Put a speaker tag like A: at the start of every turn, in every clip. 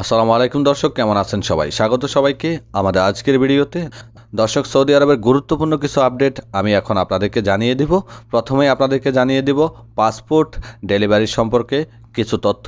A: আসসালামু আলাইকুম দর্শক কেমন আছেন সবাই স্বাগত সবাইকে আমাদের আজকের ভিডিওতে দর্শক সৌদি আরবের গুরুত্বপূর্ণ কিছু আপডেট আমি এখন আপনাদেরকে জানিয়ে দিব প্রথমে আপনাদেরকে জানিয়ে দিব পাসপোর্ট ডেলিভারি সম্পর্কে কিছু তথ্য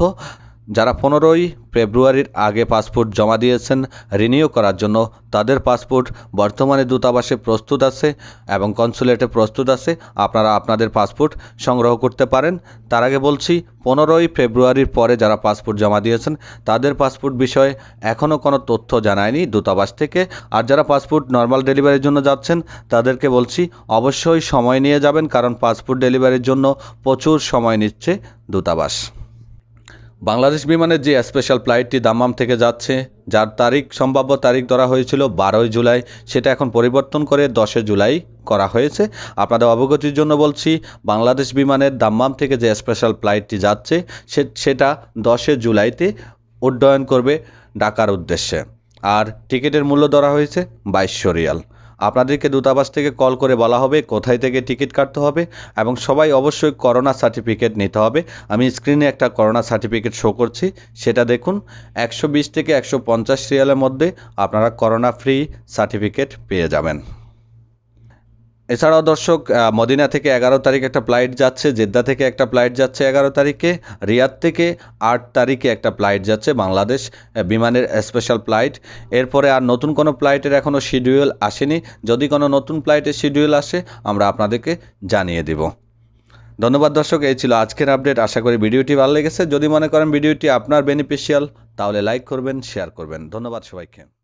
A: যারা পনেরোই ফেব্রুয়ারির আগে পাসপোর্ট জমা দিয়েছেন রিনিউ করার জন্য তাদের পাসপোর্ট বর্তমানে দূতাবাসে প্রস্তুত আছে এবং কনসুলেটে প্রস্তুত আছে আপনারা আপনাদের পাসপোর্ট সংগ্রহ করতে পারেন তার আগে বলছি পনেরোই ফেব্রুয়ারির পরে যারা পাসপোর্ট জমা দিয়েছেন তাদের পাসপোর্ট বিষয়ে এখনও কোনো তথ্য জানায়নি দূতাবাস থেকে আর যারা পাসপোর্ট নর্মাল ডেলিভারির জন্য যাচ্ছেন তাদেরকে বলছি অবশ্যই সময় নিয়ে যাবেন কারণ পাসপোর্ট ডেলিভারির জন্য প্রচুর সময় নিচ্ছে দূতাবাস বাংলাদেশ বিমানের যে স্পেশাল ফ্লাইটটি দাম্মাম থেকে যাচ্ছে যার তারিখ সম্ভাব্য তারিখ ধরা হয়েছিল বারোই জুলাই সেটা এখন পরিবর্তন করে দশে জুলাই করা হয়েছে আপনাদের অবগতির জন্য বলছি বাংলাদেশ বিমানের দাম্মাম থেকে যে স্পেশাল ফ্লাইটটি যাচ্ছে সে সেটা দশে জুলাইতে উড্ডয়ন করবে ঢাকার উদ্দেশ্যে আর টিকিটের মূল্য ধরা হয়েছে
B: বাইশশো রিয়াল
A: আপনাদেরকে দূতাবাস থেকে কল করে বলা হবে কোথায় থেকে টিকিট কাটতে হবে এবং সবাই অবশ্যই করোনা সার্টিফিকেট নিতে হবে আমি স্ক্রিনে একটা করোনা সার্টিফিকেট শো করছি সেটা দেখুন একশো বিশ থেকে একশো পঞ্চাশ রিয়ালের মধ্যে আপনারা করোনা ফ্রি সার্টিফিকেট পেয়ে যাবেন এছাড়াও দর্শক মদিনা থেকে এগারো তারিখ একটা ফ্লাইট যাচ্ছে জেদ্দা থেকে একটা ফ্লাইট যাচ্ছে এগারো তারিখে রিয়াদ থেকে আট তারিখে একটা ফ্লাইট যাচ্ছে বাংলাদেশ বিমানের স্পেশাল ফ্লাইট এরপরে আর নতুন কোনো ফ্লাইটের এখনও শিডিউল আসেনি যদি কোনো নতুন ফ্লাইটের শিডিউল আসে আমরা আপনাদেরকে জানিয়ে দেব ধন্যবাদ দর্শক এই ছিল আজকের আপডেট আশা করি ভিডিওটি ভালো লেগেছে যদি মনে করেন ভিডিওটি আপনার বেনিফিশিয়াল তাহলে লাইক করবেন শেয়ার করবেন ধন্যবাদ সবাইকে